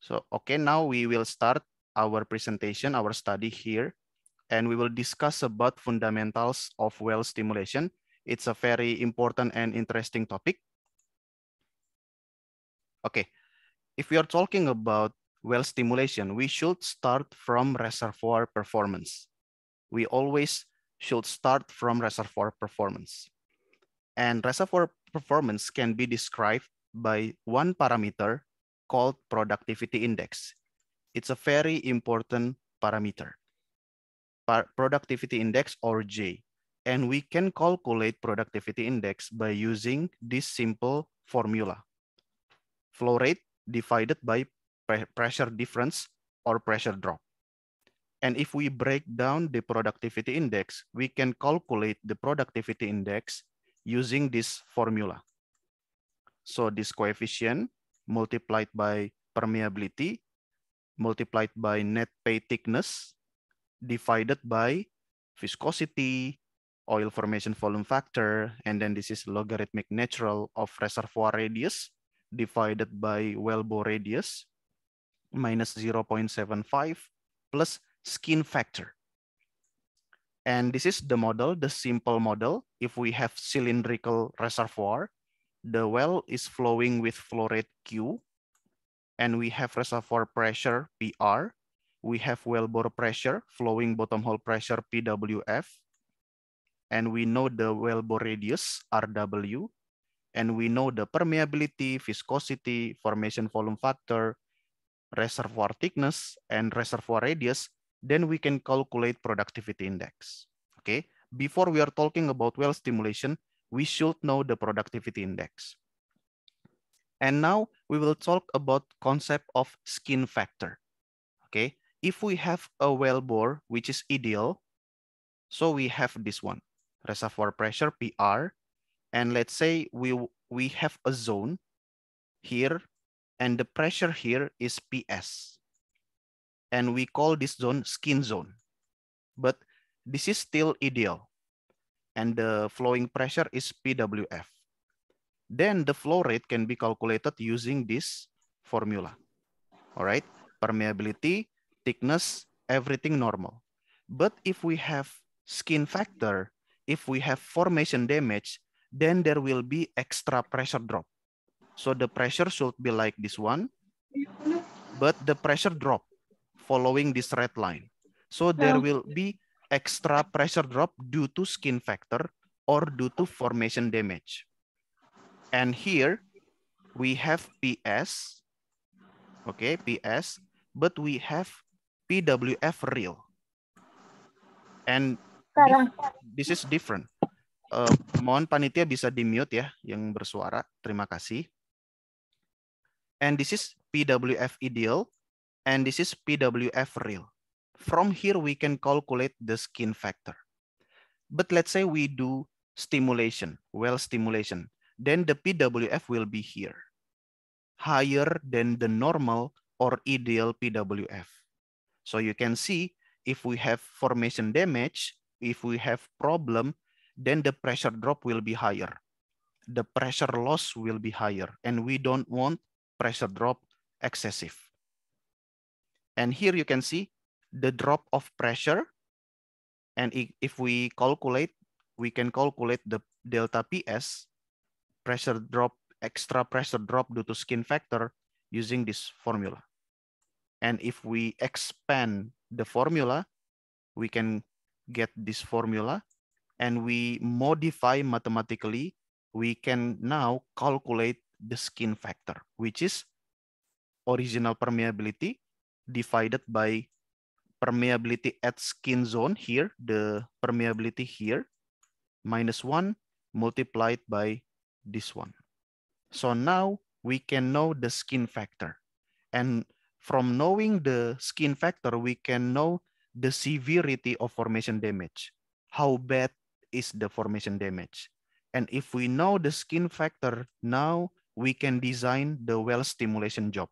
So, okay, now we will start our presentation, our study here, and we will discuss about fundamentals of well stimulation. It's a very important and interesting topic. Okay, if we are talking about well stimulation, we should start from reservoir performance. We always should start from reservoir performance. And reservoir performance can be described by one parameter called productivity index. It's a very important parameter. productivity index or J. And we can calculate productivity index by using this simple formula. Flow rate divided by pre pressure difference or pressure drop. And if we break down the productivity index, we can calculate the productivity index using this formula. So this coefficient multiplied by permeability, multiplied by net pay thickness, divided by viscosity, oil formation volume factor, and then this is logarithmic natural of reservoir radius divided by wellbore radius minus 0.75 plus skin factor. And this is the model, the simple model. If we have cylindrical reservoir, the well is flowing with flow rate Q, and we have reservoir pressure PR. We have wellbore pressure, flowing bottom hole pressure PWF, and we know the wellbore radius RW, and we know the permeability, viscosity, formation volume factor, reservoir thickness, and reservoir radius, then we can calculate productivity index. Okay, before we are talking about well stimulation, we should know the productivity index. And now we will talk about concept of skin factor. Okay, if we have a well bore, which is ideal, so we have this one, reservoir pressure PR, and let's say we, we have a zone here, and the pressure here is PS. And we call this zone skin zone. But this is still ideal and the flowing pressure is PWF. Then the flow rate can be calculated using this formula. All right, permeability, thickness, everything normal. But if we have skin factor, if we have formation damage, then there will be extra pressure drop. So the pressure should be like this one, but the pressure drop following this red line. So there oh. will be extra pressure drop due to skin factor or due to formation damage. And here we have PS, okay, PS, but we have PWF real. And this is different. Uh, mohon panitia bisa di mute ya yang bersuara. Terima kasih. And this is PWF ideal and this is PWF real. from here, we can calculate the skin factor. But let's say we do stimulation, well stimulation, then the PWF will be here, higher than the normal or ideal PWF. So you can see if we have formation damage, if we have problem, then the pressure drop will be higher. The pressure loss will be higher and we don't want pressure drop excessive. And here you can see the drop of pressure. And if we calculate, we can calculate the delta PS, pressure drop, extra pressure drop due to skin factor using this formula. And if we expand the formula, we can get this formula and we modify mathematically, we can now calculate the skin factor, which is original permeability divided by permeability at skin zone here, the permeability here, minus one multiplied by this one. So now we can know the skin factor. And from knowing the skin factor, we can know the severity of formation damage. How bad is the formation damage? And if we know the skin factor, now we can design the well stimulation job,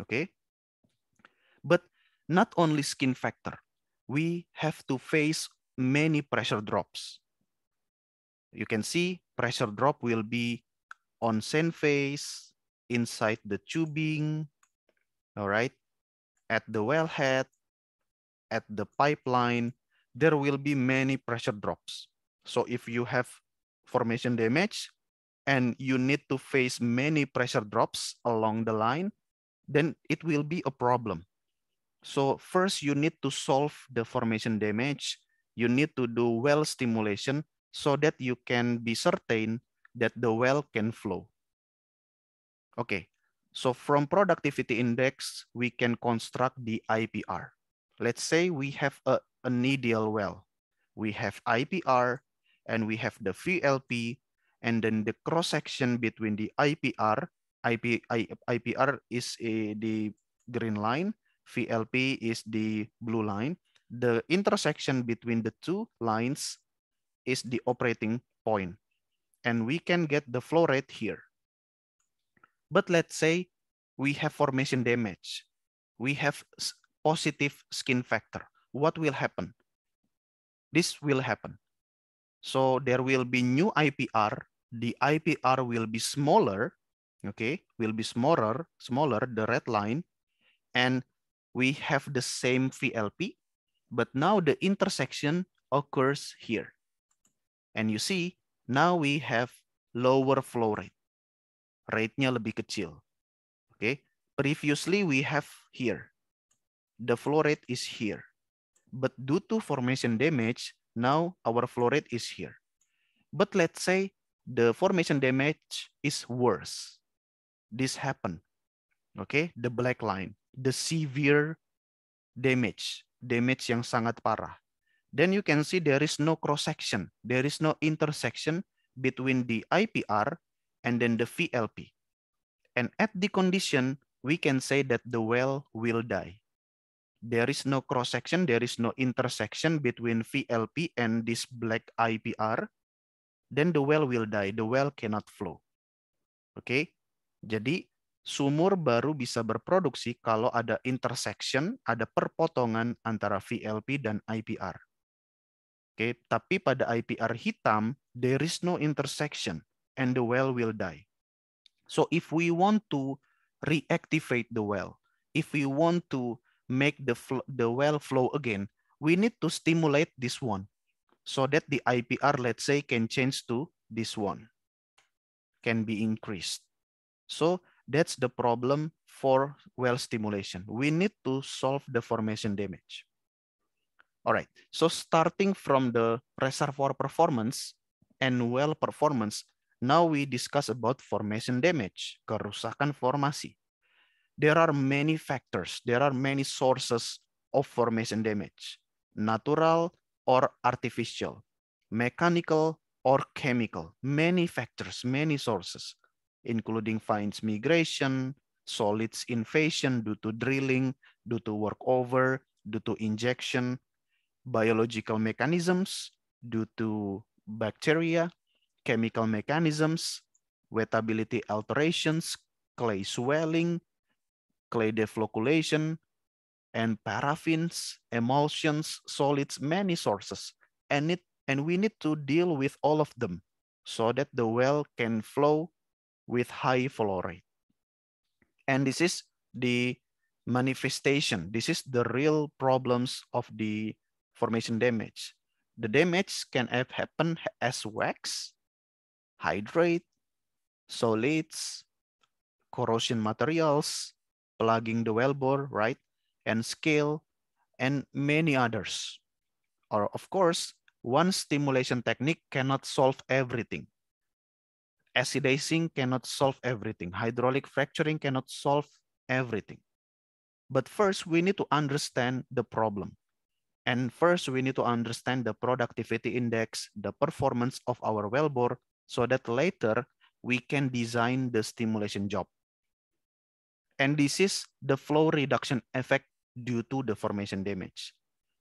okay? But not only skin factor, we have to face many pressure drops. You can see pressure drop will be on sand face, inside the tubing, all right, at the wellhead, at the pipeline, there will be many pressure drops. So if you have formation damage and you need to face many pressure drops along the line, then it will be a problem. So first you need to solve the formation damage. You need to do well stimulation so that you can be certain that the well can flow. Okay, so from productivity index, we can construct the IPR. Let's say we have a, an ideal well. We have IPR and we have the VLP and then the cross section between the IPR, IP, I, IPR is a, eh, the green line, VLP is the blue line. The intersection between the two lines is the operating point. And we can get the flow rate here. But let's say we have formation damage. We have positive skin factor. What will happen? This will happen. So there will be new IPR. The IPR will be smaller, okay, will be smaller, smaller, the red line, and we have the same VLP, but now the intersection occurs here. And you see, now we have lower flow rate. Rate-nya lebih kecil. Okay, previously we have here. The flow rate is here. But due to formation damage, now our flow rate is here. But let's say the formation damage is worse. This happened. Okay, the black line. the severe damage, damage yang sangat parah. Then you can see there is no cross section, there is no intersection between the IPR and then the VLP. And at the condition, we can say that the well will die. There is no cross section, there is no intersection between VLP and this black IPR. Then the well will die, the well cannot flow. okay? jadi sumur baru bisa berproduksi kalau ada intersection, ada perpotongan antara VLP dan IPR. Oke, tapi pada IPR hitam, there is no intersection and the well will die. So if we want to reactivate the well, if we want to make the, the well flow again, we need to stimulate this one so that the IPR, let's say, can change to this one, can be increased. So That's the problem for well stimulation. We need to solve the formation damage. All right, so starting from the reservoir performance and well performance, now we discuss about formation damage, kerusakan formasi. There are many factors, there are many sources of formation damage, natural or artificial, mechanical or chemical, many factors, many sources including fines migration, solids invasion due to drilling, due to workover, due to injection, biological mechanisms due to bacteria, chemical mechanisms, wettability alterations, clay swelling, clay defloculation, and paraffins, emulsions, solids, many sources. And, it, and we need to deal with all of them so that the well can flow with high flow rate. And this is the manifestation. This is the real problems of the formation damage. The damage can have happen as wax, hydrate, solids, corrosion materials, plugging the wellbore, right? And scale, and many others. Or of course, one stimulation technique cannot solve everything. Acidizing cannot solve everything. Hydraulic fracturing cannot solve everything. But first, we need to understand the problem. And first, we need to understand the productivity index, the performance of our wellbore, so that later we can design the stimulation job. And this is the flow reduction effect due to the formation damage.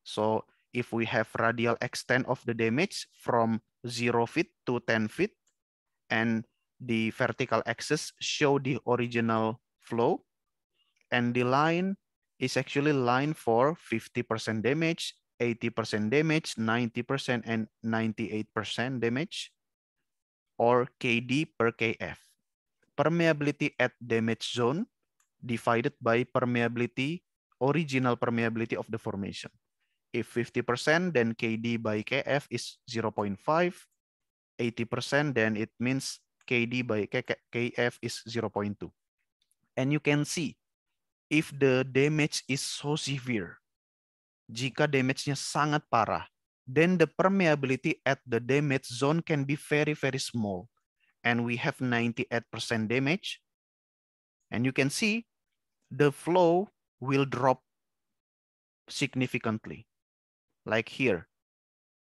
So if we have radial extent of the damage from 0 feet to 10 feet, and the vertical axis show the original flow and the line is actually line for 50% damage, 80% damage, 90% and 98% damage or KD per KF. Permeability at damage zone divided by permeability, original permeability of the formation. If 50%, then KD by KF is 0.5. 80%, then it means KD by KF is 0.2. And you can see if the damage is so severe, jika damage-nya sangat parah, then the permeability at the damage zone can be very, very small. And we have 98% damage. And you can see the flow will drop significantly. Like here,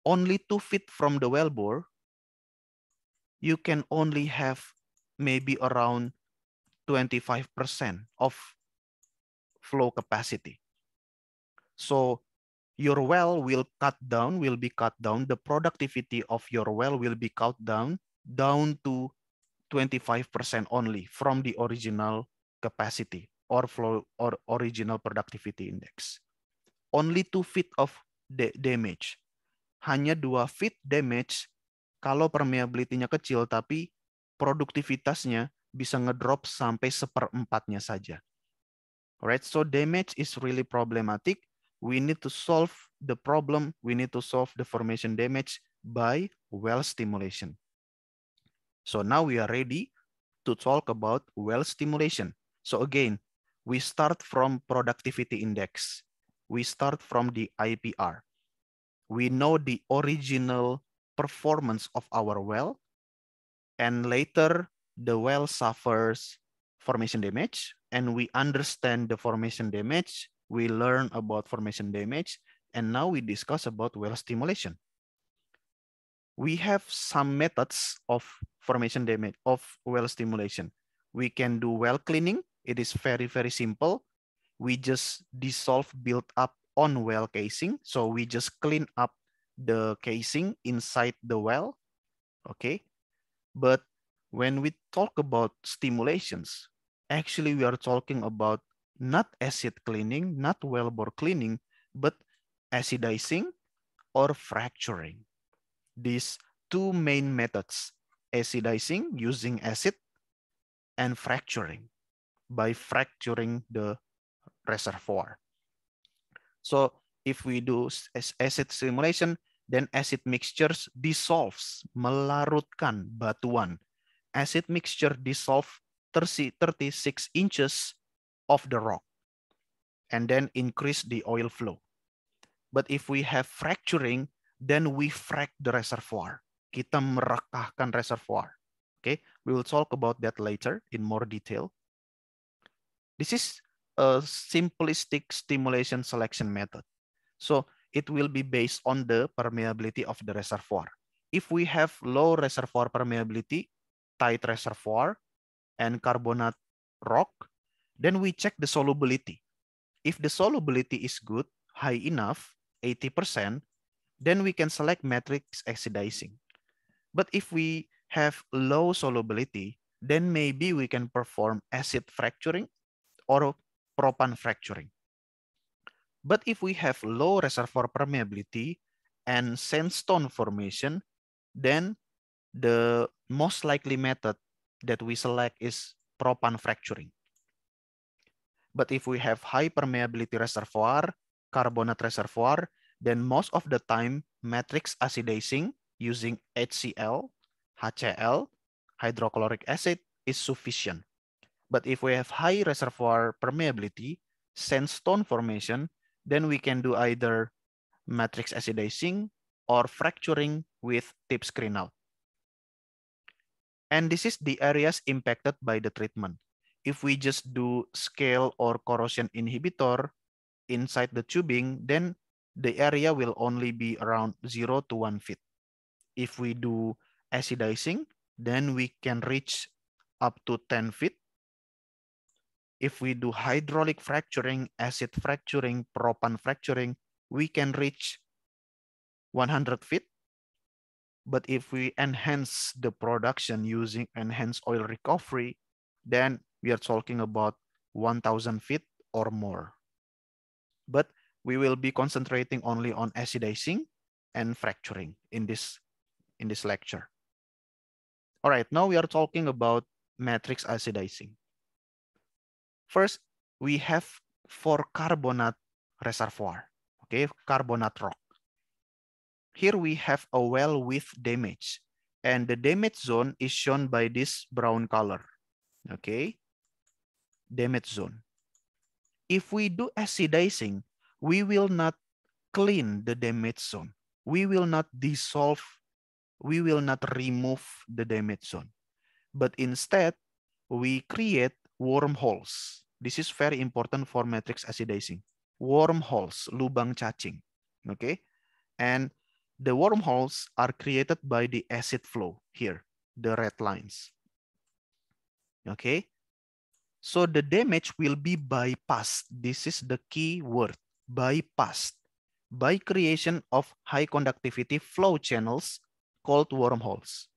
only two feet from the well bore, you can only have maybe around 25% of flow capacity. So your well will cut down, will be cut down. The productivity of your well will be cut down, down to 25% only from the original capacity or flow or original productivity index. Only two feet of damage. Hanya dua feet damage kalau permeability-nya kecil tapi produktivitasnya bisa ngedrop sampai seperempatnya saja. Alright, so damage is really problematic. We need to solve the problem. We need to solve the formation damage by well stimulation. So now we are ready to talk about well stimulation. So again, we start from productivity index. We start from the IPR. We know the original performance of our well, and later the well suffers formation damage, and we understand the formation damage, we learn about formation damage, and now we discuss about well stimulation. We have some methods of formation damage, of well stimulation. We can do well cleaning. It is very, very simple. We just dissolve build up on well casing. So we just clean up the casing inside the well, okay? But when we talk about stimulations, actually we are talking about not acid cleaning, not wellbore cleaning, but acidizing or fracturing. These two main methods, acidizing using acid and fracturing by fracturing the reservoir. So if we do acid simulation, then acid mixtures dissolves, melarutkan batuan. Acid mixture dissolve 36 inches of the rock and then increase the oil flow. But if we have fracturing, then we frack the reservoir. Kita merekahkan reservoir. Okay, we will talk about that later in more detail. This is a simplistic stimulation selection method. So it will be based on the permeability of the reservoir. If we have low reservoir permeability, tight reservoir, and carbonate rock, then we check the solubility. If the solubility is good, high enough, 80%, then we can select matrix oxidizing. But if we have low solubility, then maybe we can perform acid fracturing or propan fracturing. But if we have low reservoir permeability and sandstone formation, then the most likely method that we select is propan fracturing. But if we have high permeability reservoir, carbonate reservoir, then most of the time matrix acidizing using HCl, HCl, hydrochloric acid is sufficient. But if we have high reservoir permeability, sandstone formation, then we can do either matrix acidizing or fracturing with tip screen out. And this is the areas impacted by the treatment. If we just do scale or corrosion inhibitor inside the tubing, then the area will only be around 0 to 1 feet. If we do acidizing, then we can reach up to 10 feet if we do hydraulic fracturing, acid fracturing, propan fracturing, we can reach 100 feet. But if we enhance the production using enhanced oil recovery, then we are talking about 1,000 feet or more. But we will be concentrating only on acidizing and fracturing in this, in this lecture. All right, now we are talking about matrix acidizing. First, we have four carbonate reservoir, okay, carbonate rock. Here we have a well with damage and the damage zone is shown by this brown color, okay, damage zone. If we do acidizing, we will not clean the damage zone. We will not dissolve, we will not remove the damage zone. But instead, we create wormholes. This is very important for matrix acidizing. Wormholes, lubang cacing. Okay? And the wormholes are created by the acid flow here, the red lines. Okay? So the damage will be bypassed. This is the key word, bypassed. By creation of high conductivity flow channels called wormholes.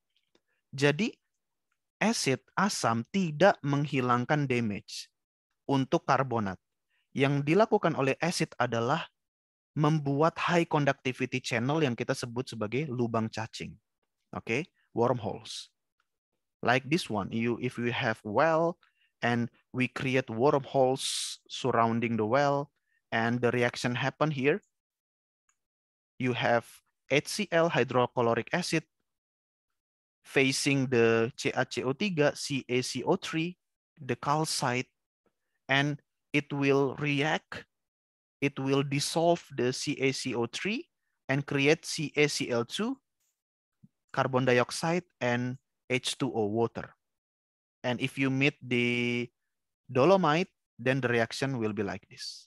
Jadi Asid asam tidak menghilangkan damage untuk karbonat. Yang dilakukan oleh asid adalah membuat high conductivity channel yang kita sebut sebagai lubang cacing. Oke, okay? wormholes. Like this one, you if you have well and we create wormholes surrounding the well and the reaction happen here, you have HCl hydrochloric acid facing the CaCO3, CaCO3, the calcite, and it will react, it will dissolve the CaCO3 and create CaCl2, carbon dioxide, and H2O water. And if you meet the dolomite, then the reaction will be like this.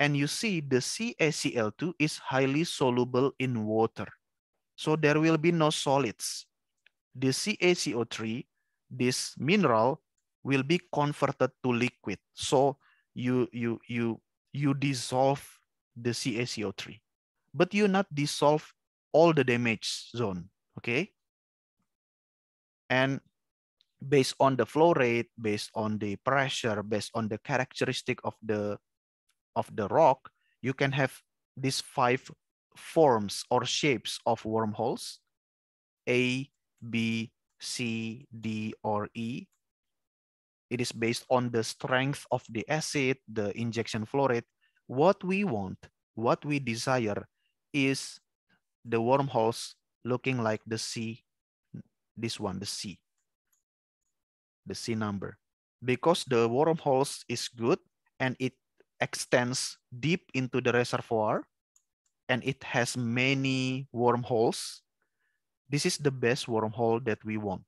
And you see the CaCl2 is highly soluble in water. So there will be no solids this CaCO3, this mineral will be converted to liquid. So you, you, you, you dissolve the CaCO3, but you not dissolve all the damage zone, okay? And based on the flow rate, based on the pressure, based on the characteristic of the, of the rock, you can have these five forms or shapes of wormholes, A, B, C, D, or E. It is based on the strength of the acid, the injection flow rate. What we want, what we desire is the wormholes looking like the C, this one, the C, the C number. Because the wormholes is good and it extends deep into the reservoir and it has many wormholes, this is the best wormhole that we want.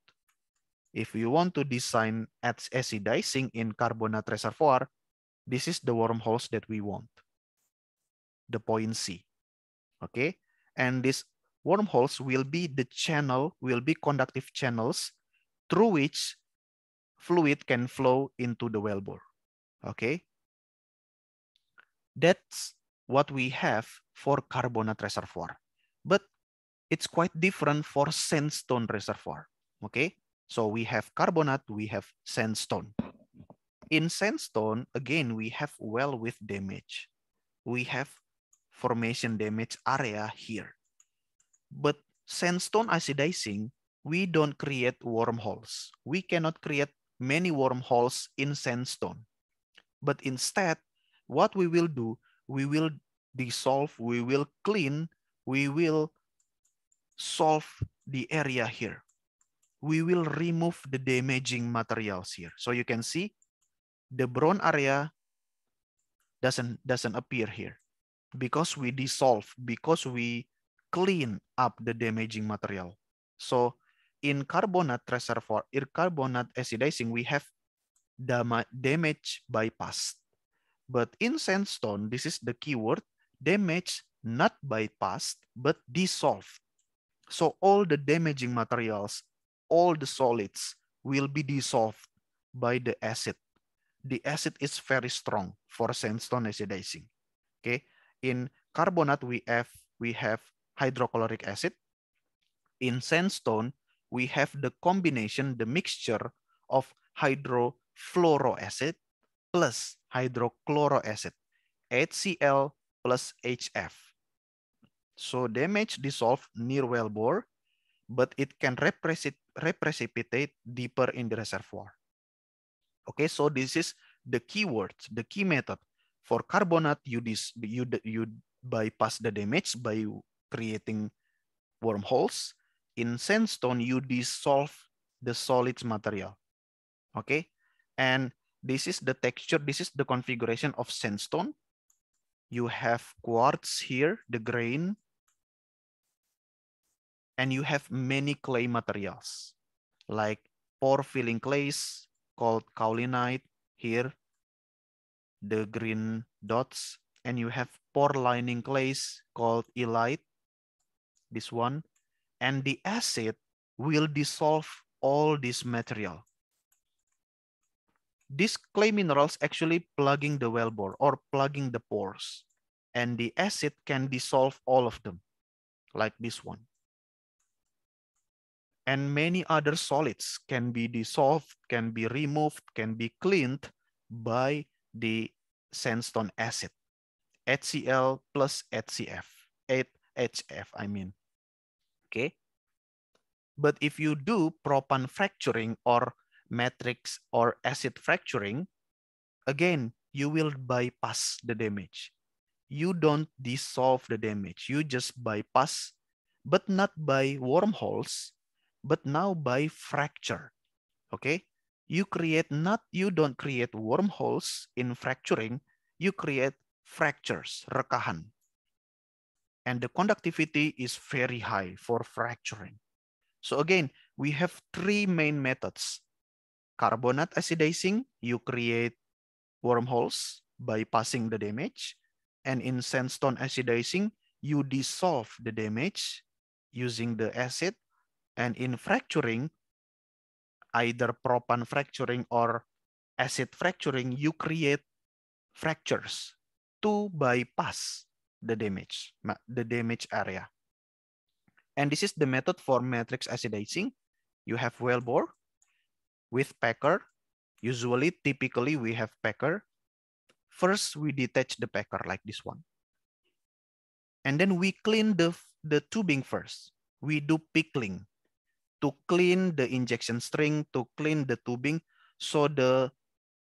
If we want to design acidizing in carbonate reservoir, this is the wormholes that we want, the point C. Okay, and these wormholes will be the channel, will be conductive channels through which fluid can flow into the wellbore. Okay, that's what we have for carbonate reservoir. But it's quite different for sandstone reservoir. Okay, so we have carbonate, we have sandstone. In sandstone, again, we have well with damage. We have formation damage area here. But sandstone acidizing, we don't create wormholes. We cannot create many wormholes in sandstone. But instead, what we will do, we will dissolve, we will clean, we will solve the area here. We will remove the damaging materials here. So you can see the brown area doesn't, doesn't appear here because we dissolve, because we clean up the damaging material. So in carbonate reservoir, in carbonate acidizing, we have damage bypassed. But in sandstone, this is the keyword, damage not bypassed, but dissolved. So all the damaging materials, all the solids will be dissolved by the acid. The acid is very strong for sandstone acidizing. Okay, in carbonate we have we have hydrochloric acid. In sandstone we have the combination, the mixture of acid plus acid, HCl plus HF. So damage dissolve near well bore, but it can reprecipitate deeper in the reservoir. Okay, so this is the key words, the key method. For carbonate, you, dis, you, you bypass the damage by creating wormholes. In sandstone, you dissolve the solid material. Okay, and this is the texture, this is the configuration of sandstone. You have quartz here, the grain, and you have many clay materials like pore filling clays called kaolinite here, the green dots, and you have pore lining clays called elite, this one, and the acid will dissolve all this material. These clay minerals actually plugging the wellbore or plugging the pores, and the acid can dissolve all of them, like this one and many other solids can be dissolved, can be removed, can be cleaned by the sandstone acid, HCl plus HCF, HF, I mean. Okay. But if you do propan fracturing or matrix or acid fracturing, again, you will bypass the damage. You don't dissolve the damage. You just bypass, but not by wormholes, but now by fracture. Okay? You create not, you don't create wormholes in fracturing, you create fractures, rekahan. And the conductivity is very high for fracturing. So again, we have three main methods. Carbonate acidizing, you create wormholes by passing the damage. And in sandstone acidizing, you dissolve the damage using the acid and in fracturing, either propane fracturing or acid fracturing, you create fractures to bypass the damage, the damage area. And this is the method for matrix acidizing. You have well bore with packer. Usually, typically, we have packer. First, we detach the packer like this one. And then we clean the, the tubing first. We do pickling to clean the injection string, to clean the tubing, so the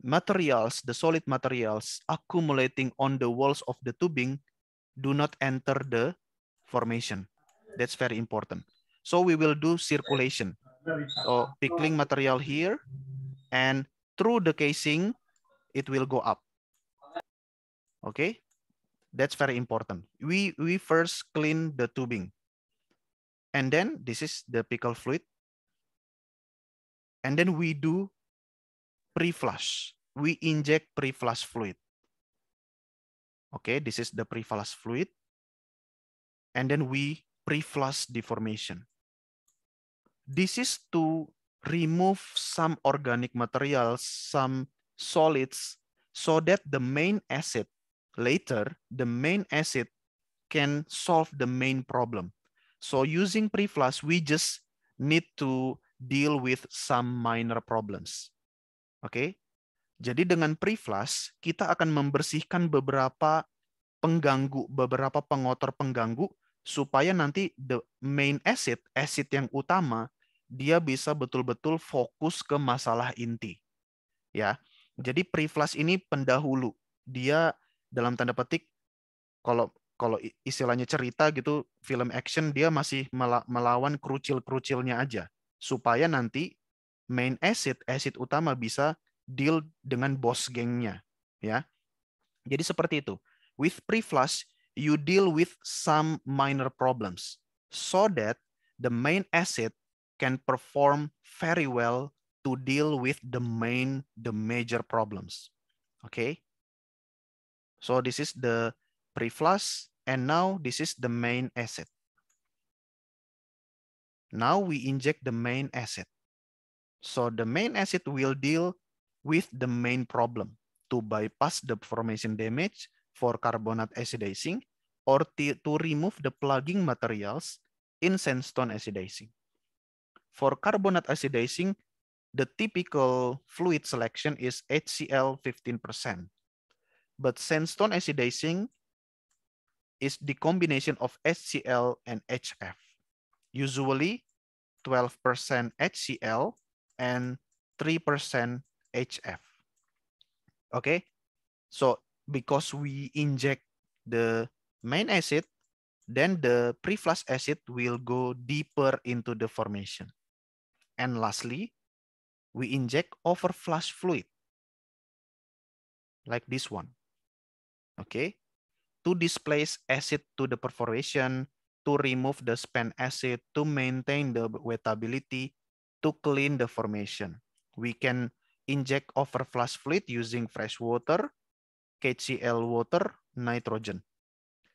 materials, the solid materials accumulating on the walls of the tubing do not enter the formation. That's very important. So we will do circulation. So pickling material here and through the casing, it will go up. Okay, that's very important. We, we first clean the tubing. And then this is the pickle fluid. And then we do pre-flush. We inject pre-flush fluid. Okay, this is the pre-flush fluid. And then we pre-flush deformation. This is to remove some organic materials, some solids, so that the main acid later, the main acid can solve the main problem. So using pre-flush, we just need to deal with some minor problems. Oke, okay? jadi dengan pre-flush, kita akan membersihkan beberapa pengganggu, beberapa pengotor pengganggu, supaya nanti the main acid, acid yang utama, dia bisa betul-betul fokus ke masalah inti. Ya, jadi pre-flush ini pendahulu. Dia dalam tanda petik, kalau kalau istilahnya cerita gitu film action dia masih melawan kerucil-kerucilnya aja supaya nanti main acid acid utama bisa deal dengan boss gengnya ya jadi seperti itu with pre flush, you deal with some minor problems so that the main acid can perform very well to deal with the main the major problems okay so this is the pre-flush, and now this is the main asset. Now we inject the main asset. So the main asset will deal with the main problem to bypass the formation damage for carbonate acidizing or to remove the plugging materials in sandstone acidizing. For carbonate acidizing, the typical fluid selection is HCl 15%. But sandstone acidizing is the combination of HCl and HF, usually 12% HCl and 3% HF. Okay, so because we inject the main acid, then the pre-flush acid will go deeper into the formation. And lastly, we inject overflush fluid, like this one. Okay, to displace acid to the perforation, to remove the spent acid, to maintain the wettability, to clean the formation. We can inject overflush fluid using fresh water, KCl water, nitrogen.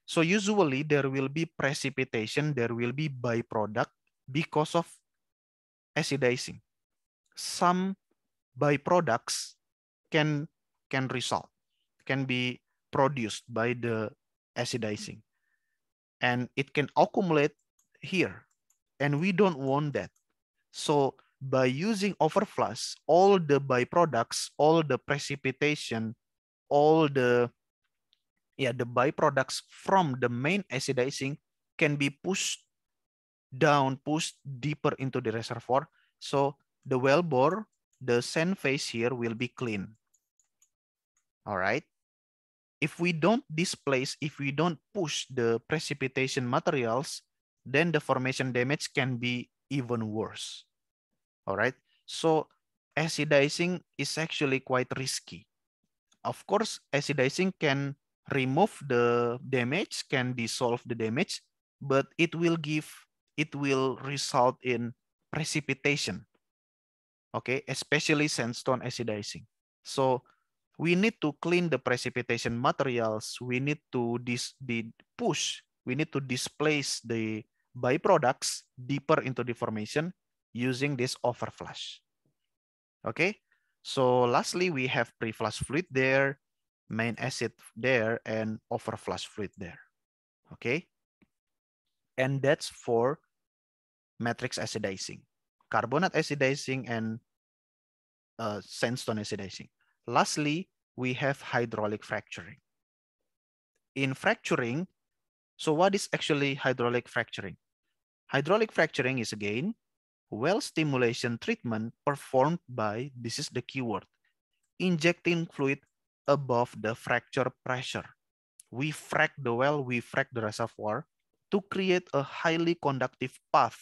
So usually there will be precipitation, there will be byproduct because of acidizing. Some byproducts can, can result, can be produced by the acidizing. And it can accumulate here. And we don't want that. So by using overflush, all the byproducts, all the precipitation, all the yeah, the byproducts from the main acidizing can be pushed down, pushed deeper into the reservoir. So the well bore, the sand face here will be clean. All right if we don't displace, if we don't push the precipitation materials, then the formation damage can be even worse. All right. So acidizing is actually quite risky. Of course, acidizing can remove the damage, can dissolve the damage, but it will give, it will result in precipitation. Okay, especially sandstone acidizing. So we need to clean the precipitation materials. We need to dis push. We need to displace the byproducts deeper into the formation using this overflush. Okay, so lastly, we have pre-flush fluid there, main acid there, and overflush fluid there. Okay, and that's for matrix acidizing, carbonate acidizing, and uh, sandstone acidizing. Lastly, we have hydraulic fracturing. In fracturing, so what is actually hydraulic fracturing? Hydraulic fracturing is again, well stimulation treatment performed by, this is the keyword, injecting fluid above the fracture pressure. We frack the well, we frack the reservoir to create a highly conductive path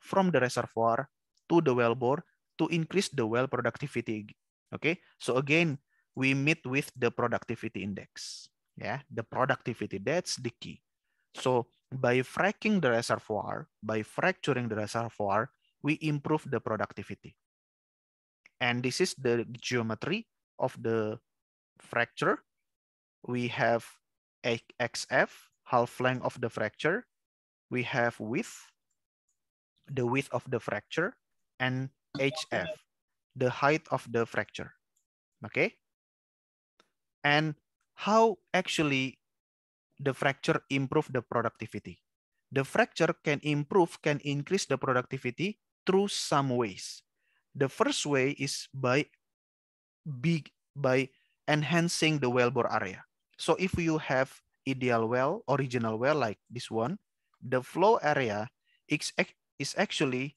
from the reservoir to the wellbore to increase the well productivity Okay, so again, we meet with the productivity index. Yeah, the productivity, that's the key. So by fracking the reservoir, by fracturing the reservoir, we improve the productivity. And this is the geometry of the fracture. We have XF, half length of the fracture. We have width, the width of the fracture, and HF, the height of the fracture. Okay. And how actually the fracture improve the productivity. The fracture can improve, can increase the productivity through some ways. The first way is by big by enhancing the wellbore area. So if you have ideal well, original well like this one, the flow area is, is actually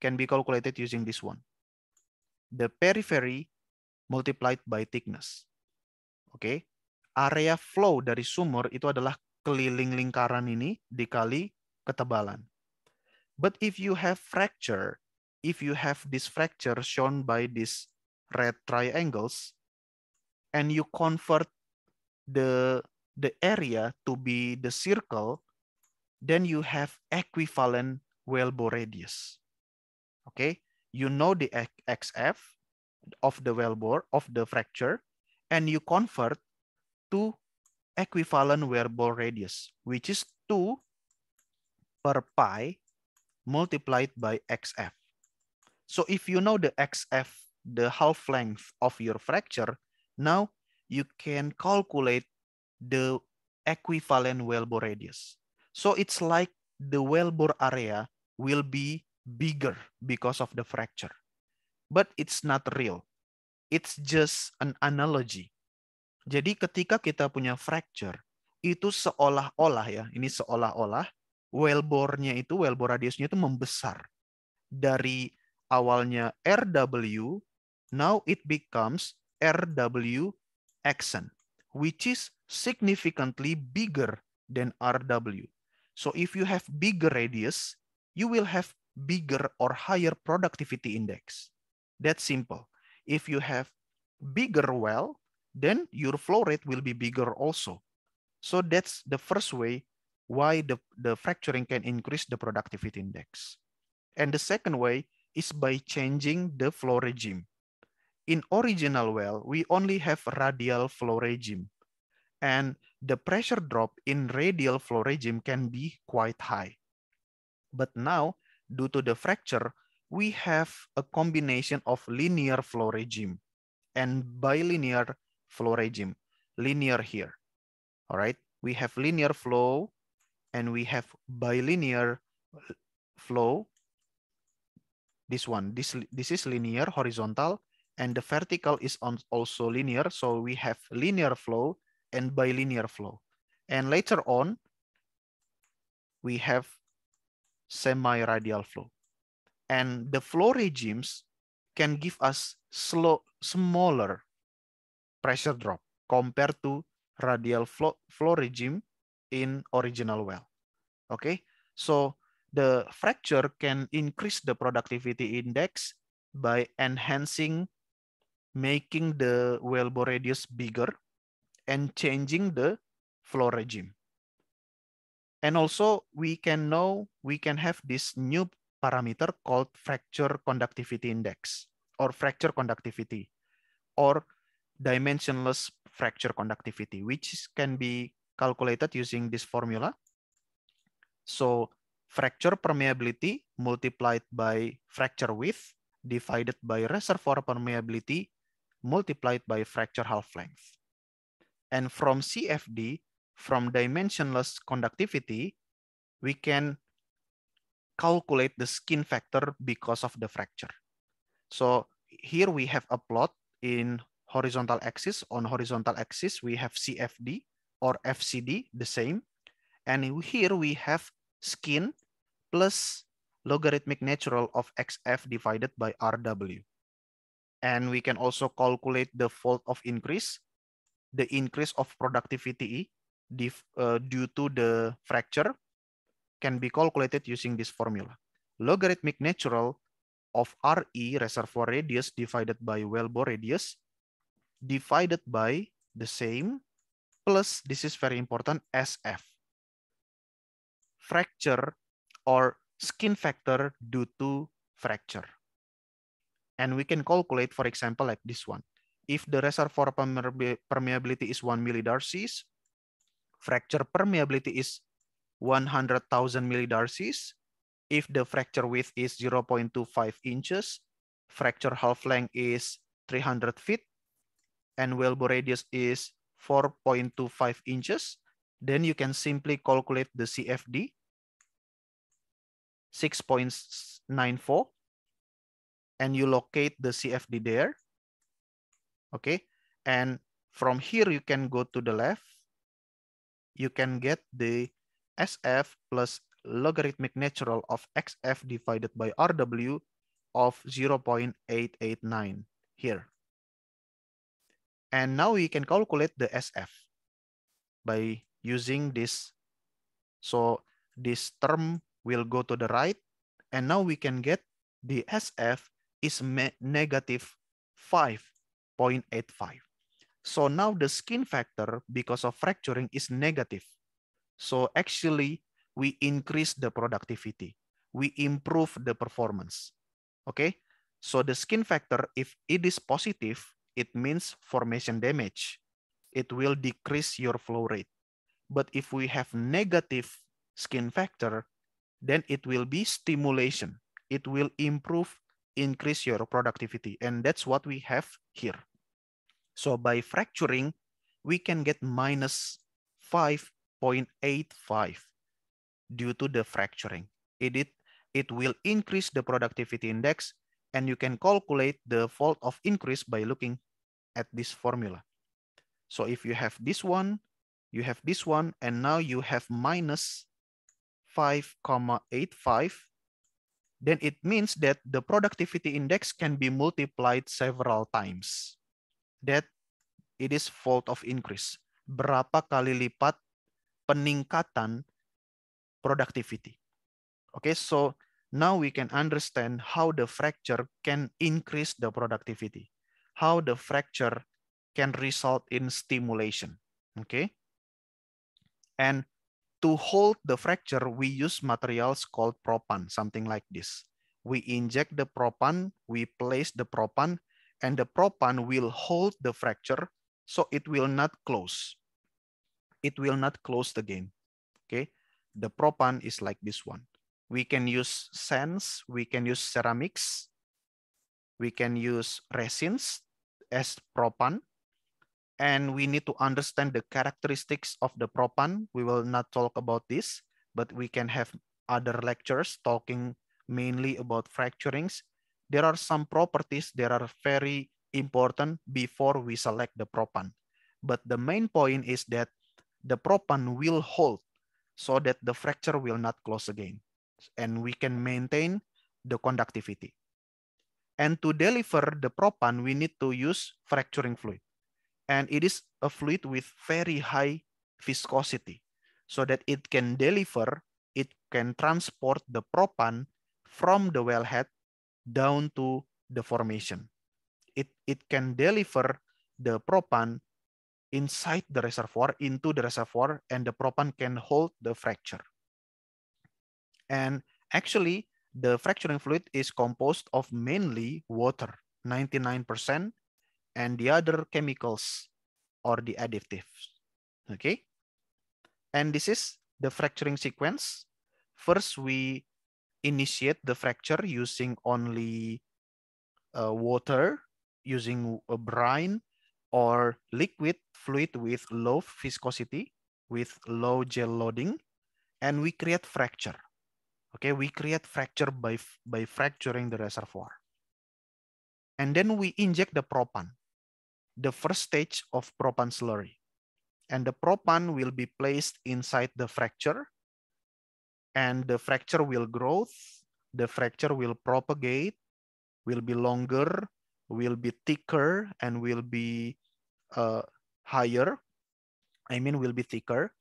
can be calculated using this one. the periphery multiplied by thickness. Oke, okay? area flow dari sumur itu adalah keliling lingkaran ini dikali ketebalan. But if you have fracture, if you have this fracture shown by this red triangles, and you convert the the area to be the circle, then you have equivalent well bore radius. Okay, you know the XF of the wellbore of the fracture, and you convert to equivalent wellbore radius, which is 2 per pi multiplied by XF. So if you know the XF, the half length of your fracture, now you can calculate the equivalent wellbore radius. So it's like the wellbore area will be bigger because of the fracture. But it's not real. It's just an analogy. Jadi ketika kita punya fracture, itu seolah-olah ya, ini seolah-olah wellbore-nya itu, wellbore radiusnya itu membesar. Dari awalnya RW, now it becomes RW accent, which is significantly bigger than RW. So if you have bigger radius, you will have bigger or higher productivity index. That's simple. If you have bigger well, then your flow rate will be bigger also. So that's the first way why the, the fracturing can increase the productivity index. And the second way is by changing the flow regime. In original well, we only have radial flow regime. And the pressure drop in radial flow regime can be quite high. But now due to the fracture, we have a combination of linear flow regime and bilinear flow regime, linear here. All right, we have linear flow and we have bilinear flow. This one, this, this is linear, horizontal, and the vertical is on also linear. So we have linear flow and bilinear flow. And later on, we have semi-radial flow. And the flow regimes can give us slow, smaller pressure drop compared to radial flow, flow regime in original well. Okay, so the fracture can increase the productivity index by enhancing, making the wellbore radius bigger, and changing the flow regime. And also we can know, we can have this new parameter called fracture conductivity index or fracture conductivity or dimensionless fracture conductivity, which can be calculated using this formula. So fracture permeability multiplied by fracture width divided by reservoir permeability multiplied by fracture half length. And from CFD, from dimensionless conductivity, we can calculate the skin factor because of the fracture. So here we have a plot in horizontal axis. On horizontal axis, we have CFD or FCD, the same. And here we have skin plus logarithmic natural of XF divided by RW. And we can also calculate the fold of increase, the increase of productivity E, uh, due to the fracture can be calculated using this formula. Logarithmic natural of RE reservoir radius divided by wellbore radius divided by the same plus this is very important SF. Fracture or skin factor due to fracture. And we can calculate, for example, like this one. If the reservoir permeability is 1 millidarcies, fracture permeability is 100,000 millidarcies. If the fracture width is 0.25 inches, fracture half length is 300 feet, and elbow radius is 4.25 inches, then you can simply calculate the CFD 6.94 and you locate the CFD there. Okay. And from here, you can go to the left you can get the SF plus logarithmic natural of XF divided by RW of 0.889 here. And now we can calculate the SF by using this. So this term will go to the right. And now we can get the SF is negative 5.85. So now the skin factor, because of fracturing, is negative. So actually, we increase the productivity. We improve the performance. Okay? So the skin factor, if it is positive, it means formation damage. It will decrease your flow rate. But if we have negative skin factor, then it will be stimulation. It will improve, increase your productivity. And that's what we have here. So by fracturing, we can get minus 5.85 due to the fracturing. It, it, it will increase the productivity index and you can calculate the fault of increase by looking at this formula. So if you have this one, you have this one, and now you have minus 5,85, then it means that the productivity index can be multiplied several times. that it is fold of increase. Berapa kali lipat peningkatan productivity. Okay, so now we can understand how the fracture can increase the productivity, how the fracture can result in stimulation. Okay, and to hold the fracture, we use materials called propan, something like this. We inject the propan, we place the propan, and the propan will hold the fracture so it will not close. It will not close the game. Okay, the propan is like this one. We can use sands, we can use ceramics, we can use resins as propan, and we need to understand the characteristics of the propan. We will not talk about this, but we can have other lectures talking mainly about fracturings there are some properties that are very important before we select the propan. But the main point is that the propan will hold so that the fracture will not close again. And we can maintain the conductivity. And to deliver the propan, we need to use fracturing fluid. And it is a fluid with very high viscosity so that it can deliver, it can transport the propan from the wellhead down to the formation. It, it can deliver the propane inside the reservoir, into the reservoir, and the propane can hold the fracture. And actually, the fracturing fluid is composed of mainly water, 99%, and the other chemicals or the additives, okay? And this is the fracturing sequence. First, we initiate the fracture using only uh, water, using a brine, or liquid fluid with low viscosity, with low gel loading, and we create fracture. Okay, we create fracture by, by fracturing the reservoir. And then we inject the propan, the first stage of propan slurry. And the propan will be placed inside the fracture and the fracture will grow, the fracture will propagate, will be longer, will be thicker, and will be uh, higher. I mean, will be thicker.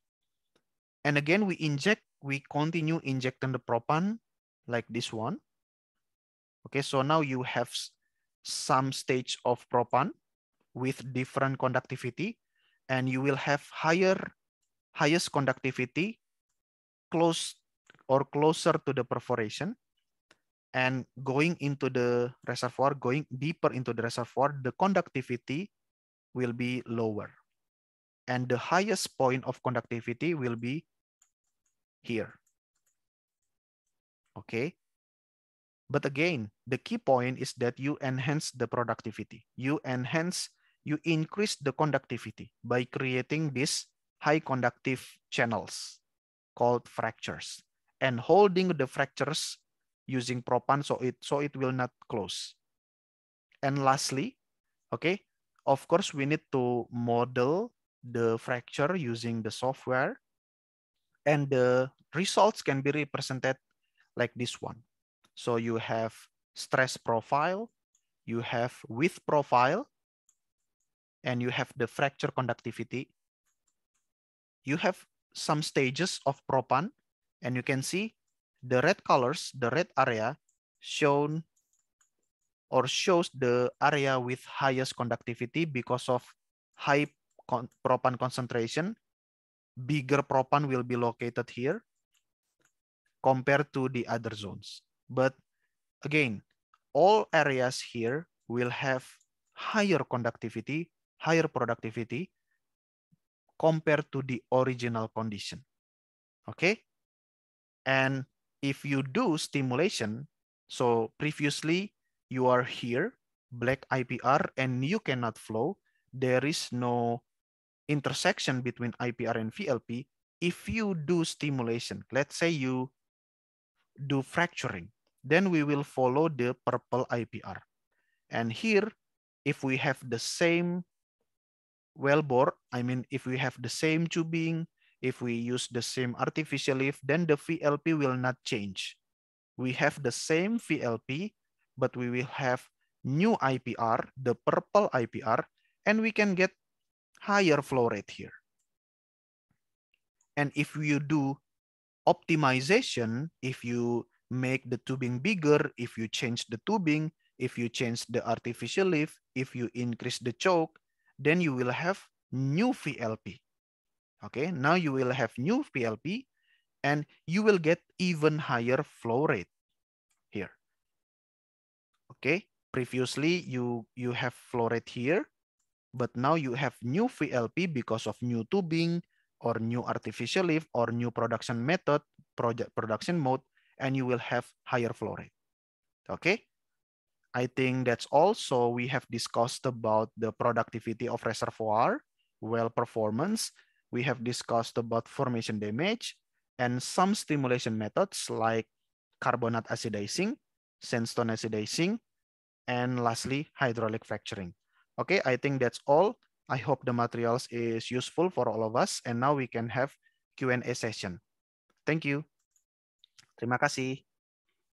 And again, we inject, we continue injecting the propan like this one. Okay, so now you have some stage of propan with different conductivity and you will have higher, highest conductivity close or closer to the perforation and going into the reservoir, going deeper into the reservoir, the conductivity will be lower. And the highest point of conductivity will be here. Okay. But again, the key point is that you enhance the productivity. You enhance, you increase the conductivity by creating these high conductive channels called fractures and holding the fractures using propan so it so it will not close. And lastly, okay, of course we need to model the fracture using the software and the results can be represented like this one. So you have stress profile, you have width profile, and you have the fracture conductivity. You have some stages of propan and you can see the red colors, the red area shown or shows the area with highest conductivity because of high con propan concentration. Bigger propan will be located here compared to the other zones. But again, all areas here will have higher conductivity, higher productivity compared to the original condition. Okay, and if you do stimulation, so previously you are here, black IPR, and you cannot flow, there is no intersection between IPR and VLP. If you do stimulation, let's say you do fracturing, then we will follow the purple IPR. And here, if we have the same wellbore, I mean, if we have the same tubing, if we use the same artificial leaf, then the VLP will not change. We have the same VLP, but we will have new IPR, the purple IPR, and we can get higher flow rate here. And if you do optimization, if you make the tubing bigger, if you change the tubing, if you change the artificial leaf, if you increase the choke, then you will have new VLP. Okay, now you will have new PLP and you will get even higher flow rate here. Okay, previously you, you have flow rate here, but now you have new VLP because of new tubing or new artificial leaf or new production method, project production mode, and you will have higher flow rate. Okay, I think that's also we have discussed about the productivity of reservoir, well performance, we have discussed about formation damage and some stimulation methods like carbonate acidizing, sandstone acidizing, and lastly, hydraulic fracturing. Okay, I think that's all. I hope the materials is useful for all of us. And now we can have Q&A session. Thank you. Terima kasih.